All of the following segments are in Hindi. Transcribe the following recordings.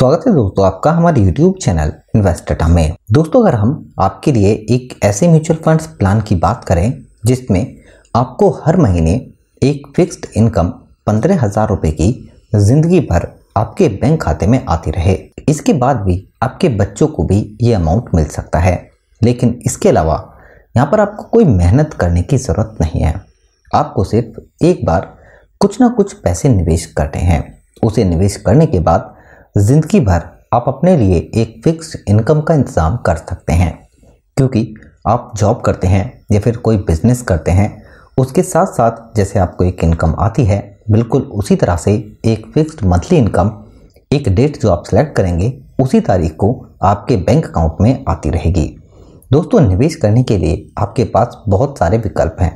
स्वागत है दोस्तों आपका हमारे YouTube चैनल इन्वेस्टाटा में दोस्तों अगर हम आपके लिए एक ऐसे म्यूचुअल फंड्स प्लान की बात करें जिसमें आपको हर महीने एक फिक्स्ड इनकम पंद्रह हज़ार रुपये की ज़िंदगी भर आपके बैंक खाते में आती रहे इसके बाद भी आपके बच्चों को भी ये अमाउंट मिल सकता है लेकिन इसके अलावा यहाँ पर आपको कोई मेहनत करने की ज़रूरत नहीं है आपको सिर्फ एक बार कुछ ना कुछ पैसे निवेश करते हैं उसे निवेश करने के बाद जिंदगी भर आप अपने लिए एक फिक्स इनकम का इंतज़ाम कर सकते हैं क्योंकि आप जॉब करते हैं या फिर कोई बिजनेस करते हैं उसके साथ साथ जैसे आपको एक इनकम आती है बिल्कुल उसी तरह से एक फिक्स्ड मंथली इनकम एक डेट जो आप सेलेक्ट करेंगे उसी तारीख को आपके बैंक अकाउंट में आती रहेगी दोस्तों निवेश करने के लिए आपके पास बहुत सारे विकल्प हैं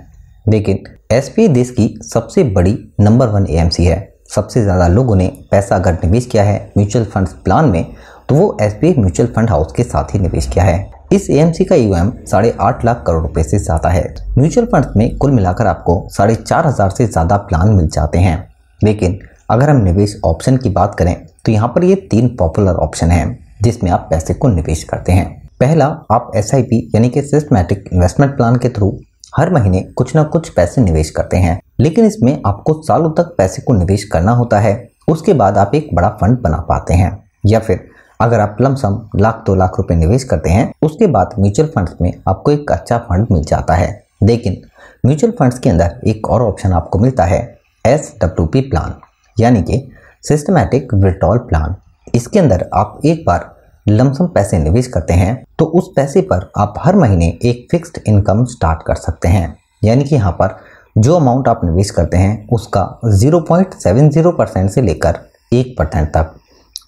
लेकिन एस देश की सबसे बड़ी नंबर वन ए है सबसे ज़्यादा लोगों ने पैसा अगर निवेश किया है म्यूचुअल फंड प्लान में तो वो एस म्यूचुअल फंड हाउस के साथ ही निवेश किया है इस ए का यू e एम साढ़े आठ लाख करोड़ रुपए से ज़्यादा है म्यूचुअल फंड में कुल मिलाकर आपको साढ़े चार हज़ार से ज़्यादा प्लान मिल जाते हैं लेकिन अगर हम निवेश ऑप्शन की बात करें तो यहाँ पर ये तीन पॉपुलर ऑप्शन हैं जिसमें आप पैसे को निवेश करते हैं पहला आप एस यानी कि सिस्टमेटिक इन्वेस्टमेंट प्लान के थ्रू हर महीने कुछ ना कुछ पैसे निवेश करते हैं लेकिन इसमें आपको सालों तक पैसे को निवेश करना होता है उसके बाद आप एक बड़ा फंड बना पाते हैं या फिर अगर आप लमसम लाख दो लाख रुपए निवेश करते हैं उसके बाद म्यूचुअल फंड्स में आपको एक अच्छा फंड मिल जाता है लेकिन म्यूचुअल फंड्स के अंदर एक और ऑप्शन आपको मिलता है एस डब्ल्यू पी प्लान यानी कि सिस्टमैटिक विड्रॉल प्लान इसके अंदर आप एक बार लमसम पैसे निवेश करते हैं तो उस पैसे पर आप हर महीने एक फिक्स्ड इनकम स्टार्ट कर सकते हैं यानी कि यहाँ पर जो अमाउंट आप निवेश करते हैं उसका 0.70 परसेंट से लेकर एक परसेंट तक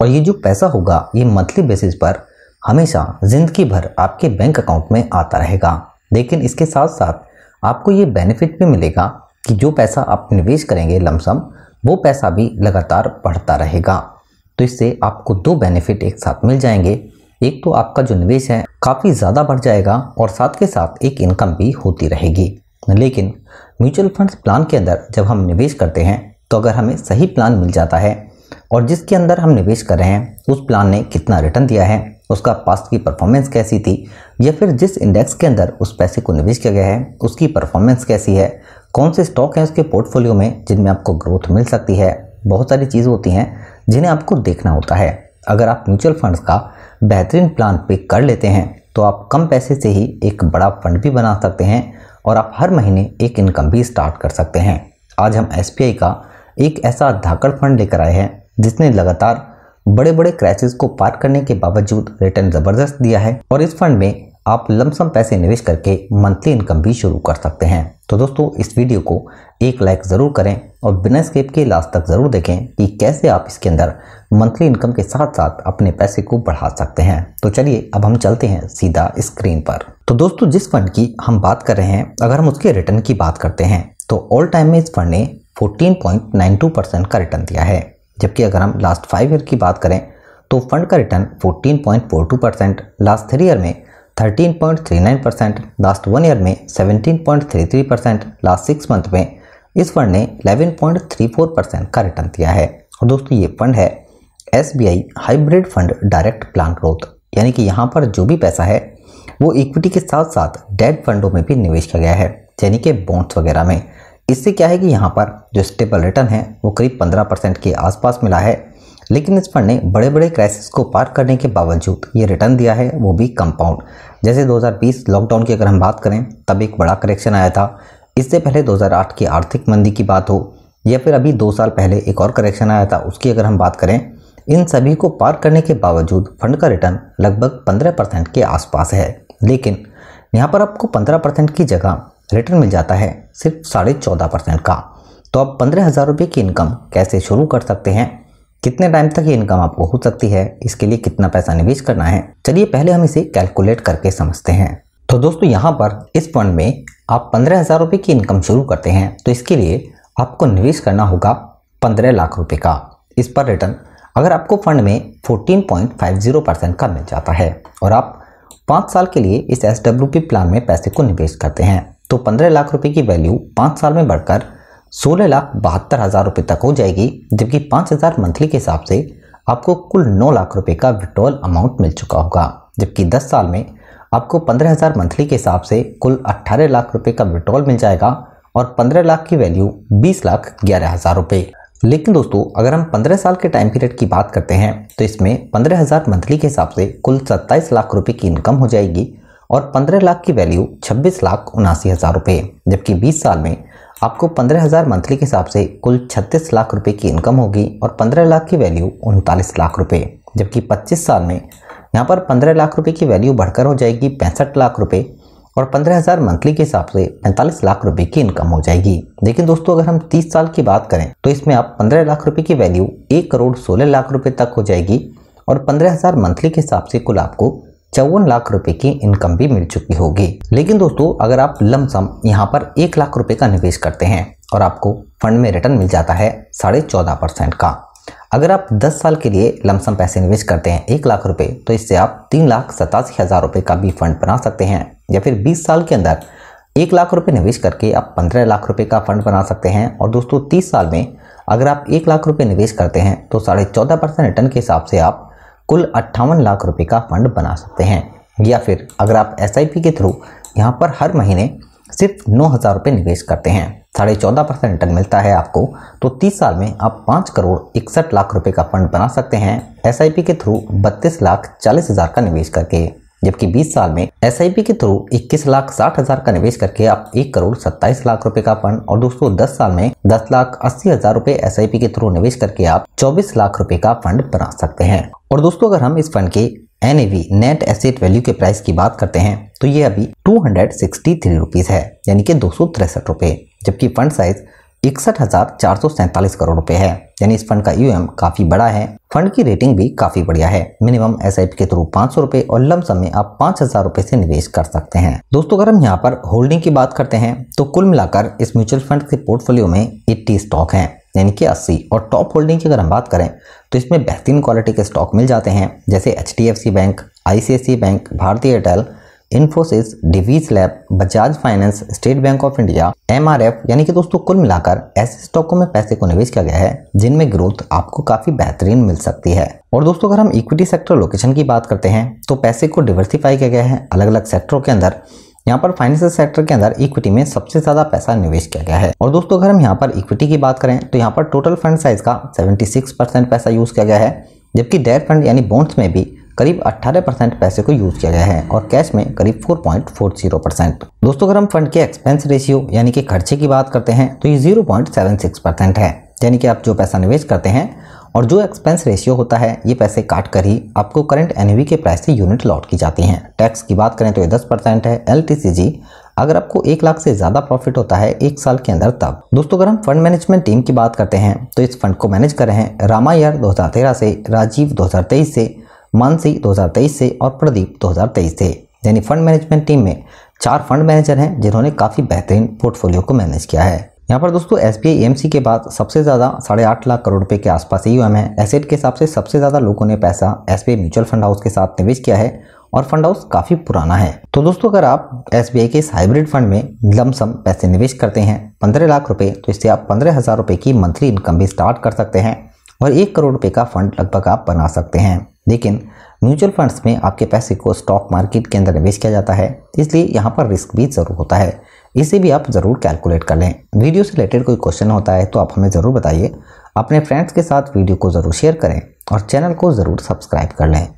और ये जो पैसा होगा ये मंथली बेसिस पर हमेशा ज़िंदगी भर आपके बैंक अकाउंट में आता रहेगा लेकिन इसके साथ साथ आपको ये बेनिफिट भी मिलेगा कि जो पैसा आप निवेश करेंगे लमसम वो पैसा भी लगातार बढ़ता रहेगा तो इससे आपको दो बेनिफिट एक साथ मिल जाएंगे एक तो आपका जो निवेश है काफ़ी ज़्यादा बढ़ जाएगा और साथ के साथ एक इनकम भी होती रहेगी लेकिन म्यूचुअल फंड्स प्लान के अंदर जब हम निवेश करते हैं तो अगर हमें सही प्लान मिल जाता है और जिसके अंदर हम निवेश कर रहे हैं उस प्लान ने कितना रिटर्न दिया है उसका पास्ट की परफॉर्मेंस कैसी थी या फिर जिस इंडेक्स के अंदर उस पैसे को निवेश किया गया है उसकी परफॉर्मेंस कैसी है कौन से स्टॉक हैं उसके पोर्टफोलियो में जिनमें आपको ग्रोथ मिल सकती है बहुत सारी चीज़ होती हैं जिन्हें आपको देखना होता है अगर आप म्यूचुअल फंड्स का बेहतरीन प्लान पिक कर लेते हैं तो आप कम पैसे से ही एक बड़ा फंड भी बना सकते हैं और आप हर महीने एक इनकम भी स्टार्ट कर सकते हैं आज हम एस का एक ऐसा धाकड़ फंड लेकर आए हैं जिसने लगातार बड़े बड़े क्राइसिस को पार करने के बावजूद रिटर्न ज़बरदस्त दिया है और इस फंड में आप लमसम पैसे निवेश करके मंथली इनकम भी शुरू कर सकते हैं तो दोस्तों इस वीडियो को एक लाइक ज़रूर करें और बिना स्किप के लास्ट तक ज़रूर देखें कि कैसे आप इसके अंदर मंथली इनकम के साथ साथ अपने पैसे को बढ़ा सकते हैं तो चलिए अब हम चलते हैं सीधा स्क्रीन पर तो दोस्तों जिस फंड की हम बात कर रहे हैं अगर हम उसके रिटर्न की बात करते हैं तो ऑल टाइम में इस फंड ने फोर्टीन परसेंट का रिटर्न दिया है जबकि अगर हम लास्ट फाइव ईयर की बात करें तो फंड का return fourteen percent last three year में 13.39 परसेंट लास्ट वन ईयर में 17.33 परसेंट लास्ट सिक्स मंथ में इस फंड ने 11.34 परसेंट का रिटर्न दिया है और दोस्तों ये फंड है एस hybrid fund direct plan growth यानी कि यहाँ पर जो भी पैसा है वो इक्विटी के साथ साथ डेट फंडों में भी निवेश किया गया है यानी कि बॉन्ड्स वगैरह में इससे क्या है कि यहाँ पर जो स्टेबल रिटर्न है वो करीब 15 परसेंट के आसपास मिला है लेकिन इस फंड ने बड़े बड़े क्राइसिस को पार करने के बावजूद ये रिटर्न दिया है वो भी कंपाउंड जैसे 2020 लॉकडाउन की अगर हम बात करें तब एक बड़ा करेक्शन आया था इससे पहले 2008 की आर्थिक मंदी की बात हो या फिर अभी दो साल पहले एक और करेक्शन आया था उसकी अगर हम बात करें इन सभी को पार करने के बावजूद फंड का रिटर्न लगभग पंद्रह परसेंट के आसपास है लेकिन यहाँ पर आपको पंद्रह परसेंट की जगह रिटर्न मिल जाता है सिर्फ साढ़े चौदह परसेंट का तो आप पंद्रह हज़ार रुपये की इनकम कैसे शुरू कर सकते हैं कितने टाइम तक ये इनकम आपको हो सकती है इसके लिए कितना पैसा निवेश करना है चलिए पहले हम इसे कैलकुलेट करके समझते हैं तो दोस्तों यहाँ पर इस फंड में आप पंद्रह हज़ार रुपये की इनकम शुरू करते हैं तो इसके लिए आपको निवेश करना होगा पंद्रह लाख रुपये का इस पर रिटर्न अगर आपको फंड में फोर्टीन परसेंट का मिल जाता है और आप पाँच साल के लिए इस एस प्लान में पैसे को निवेश करते हैं तो पंद्रह लाख रुपये की वैल्यू पाँच साल में बढ़कर सोलह लाख बहत्तर हज़ार रुपये तक हो जाएगी जबकि पाँच हज़ार मंथली के हिसाब से आपको कुल नौ लाख रुपये का विड्रॉल अमाउंट मिल चुका होगा जबकि दस साल में आपको पंद्रह हज़ार मंथली के हिसाब से कुल अट्ठारह लाख रुपये का विड्रॉल मिल जाएगा और पंद्रह लाख की वैल्यू बीस लाख ग्यारह हज़ार रुपये लेकिन दोस्तों अगर हम पंद्रह साल के टाइम पीरियड की बात करते हैं तो इसमें पंद्रह हज़ार मंथली के हिसाब से कुल सत्ताईस लाख रुपये की इनकम हो जाएगी और पंद्रह लाख की वैल्यू छब्बीस लाख उनासी हज़ार रुपये जबकि बीस साल में आपको पंद्रह हज़ार मंथली के हिसाब से कुल छत्तीस लाख रुपए की इनकम होगी और पंद्रह लाख की वैल्यू उनतालीस लाख रुपए जबकि पच्चीस साल में यहाँ पर पंद्रह लाख रुपए की वैल्यू बढ़कर हो जाएगी पैंसठ लाख रुपए और पंद्रह हज़ार मंथली के हिसाब से पैंतालीस लाख रुपए की इनकम हो जाएगी लेकिन दोस्तों अगर हम तीस साल की बात करें तो इसमें आप पंद्रह लाख रुपये की वैल्यू एक करोड़ सोलह लाख रुपये तक हो जाएगी और पंद्रह हज़ार मंथली के हिसाब से कुल आपको चौवन लाख रुपए की इनकम भी मिल चुकी होगी लेकिन दोस्तों अगर आप लमसम यहाँ पर एक लाख रुपए का निवेश करते हैं और आपको फंड में रिटर्न मिल जाता है साढ़े चौदह परसेंट का अगर आप दस साल के लिए लमसम पैसे निवेश करते हैं एक लाख रुपए तो इससे आप तीन लाख सतासी हज़ार रुपये का भी फंड बना सकते हैं या फिर बीस साल के अंदर एक लाख रुपये निवेश करके आप पंद्रह लाख रुपये का फंड बना सकते हैं और दोस्तों तीस साल में अगर आप एक लाख रुपये निवेश करते हैं तो साढ़े चौदह परसेंट रिटर्न के हिसाब से आप कुल अट्ठावन लाख रुपए का फंड बना सकते हैं या फिर अगर आप एस के थ्रू यहाँ पर हर महीने सिर्फ नौ हज़ार रुपये निवेश करते हैं साढ़े चौदह परसेंट रिटर्न मिलता है आपको तो तीस साल में आप पाँच करोड़ इकसठ लाख रुपए का फंड बना सकते हैं एस के थ्रू बत्तीस लाख चालीस हज़ार का निवेश करके जबकि 20 साल में एस के थ्रू 21 लाख साठ हजार का निवेश करके आप एक करोड़ सत्ताईस लाख रुपए का फंड और दोस्तों 10 साल में 10 लाख अस्सी हजार रूपए एस के थ्रू निवेश करके आप 24 लाख रुपए का फंड बना सकते हैं और दोस्तों अगर हम इस फंड के एन नेट एसेट वैल्यू के प्राइस की बात करते हैं तो ये अभी टू हंड्रेड है यानी कि दो सौ जबकि फंड साइज इकसठ हजार चार सौ सैंतालीस करोड़ रुपए है यानी इस फंड का यू e काफी बड़ा है फंड की रेटिंग भी काफी बढ़िया है मिनिमम एस के थ्रू पाँच सौ रुपए और लम में आप पाँच हजार रुपए से निवेश कर सकते हैं दोस्तों अगर हम यहाँ पर होल्डिंग की बात करते हैं तो कुल मिलाकर इस म्यूचुअल फंड के पोर्टफोलियो में एट्टी स्टॉक है यानी कि अस्सी और टॉप होल्डिंग की अगर हम बात करें तो इसमें बेहतरीन क्वालिटी के स्टॉक मिल जाते हैं जैसे एच बैंक आई बैंक भारतीय Airtel Infosys Divi's lab Bajaj finance State Bank of India M यानी कि दोस्तों कुल मिलाकर ऐसे स्टॉकों में पैसे को निवेश किया गया है जिनमें ग्रोथ आपको काफी बेहतरीन मिल सकती है और दोस्तों अगर हम इक्विटी सेक्टर लोकेशन की बात करते हैं तो पैसे को डिवर्सिफाई किया गया है अलग अलग सेक्टरों के अंदर यहाँ पर फाइनेंशियल सेक्टर के अंदर इक्विटी में सबसे ज्यादा पैसा निवेश किया गया है और दोस्तों अगर हम यहाँ पर इक्विटी की बात करें तो यहाँ पर टोटल फंड साइज का 76 परसेंट पैसा यूज किया गया है जबकि डेयर फंड यानी बॉन्ड्स में भी करीब 18 परसेंट पैसे को यूज किया गया है और कैश में करीब 4.40 परसेंट दोस्तों अगर हम फंड के एक्सपेंस रेशियो यानी कि खर्चे की बात करते हैं तो ये 0.76 परसेंट है यानी कि आप जो पैसा निवेश करते हैं और जो एक्सपेंस रेशियो होता है ये पैसे काट कर ही आपको करंट एन के प्राइस से यूनिट लॉट की जाती हैं टैक्स की बात करें तो ये दस परसेंट है एल अगर आपको एक लाख से ज़्यादा प्रॉफिट होता है एक साल के अंदर तब दोस्तों अगर हम फंड मैनेजमेंट टीम की बात करते हैं तो इस फंड को मैनेज कर रहे हैं रामायर दो से राजीव दो से मानसी 2023 से और प्रदीप 2023 से यानी फंड मैनेजमेंट टीम में चार फंड मैनेजर हैं जिन्होंने काफ़ी बेहतरीन पोर्टफोलियो को मैनेज किया है यहाँ पर दोस्तों एस बी e के बाद सबसे ज़्यादा साढ़े आठ लाख करोड़ रुपये के आसपास ई है एसेट के हिसाब से सबसे ज़्यादा लोगों ने पैसा एस म्यूचुअल फंड हाउस के साथ निवेश किया है और फंड हाउस काफ़ी पुराना है तो दोस्तों अगर आप एस e के इस हाइब्रिड फंड में लमसम पैसे निवेश करते हैं पंद्रह लाख रुपये तो इससे आप पंद्रह हज़ार रुपये की मंथली इनकम भी स्टार्ट कर सकते हैं और एक करोड़ रुपये का फंड लगभग आप बना सकते हैं लेकिन म्यूचुअल फंड्स में आपके पैसे को स्टॉक मार्केट के अंदर निवेश किया जाता है इसलिए यहाँ पर रिस्क भी ज़रूर होता है इसे भी आप ज़रूर कैलकुलेट कर लें वीडियो से रिलेटेड कोई क्वेश्चन होता है तो आप हमें ज़रूर बताइए अपने फ्रेंड्स के साथ वीडियो को ज़रूर शेयर करें और चैनल को ज़रूर सब्सक्राइब कर लें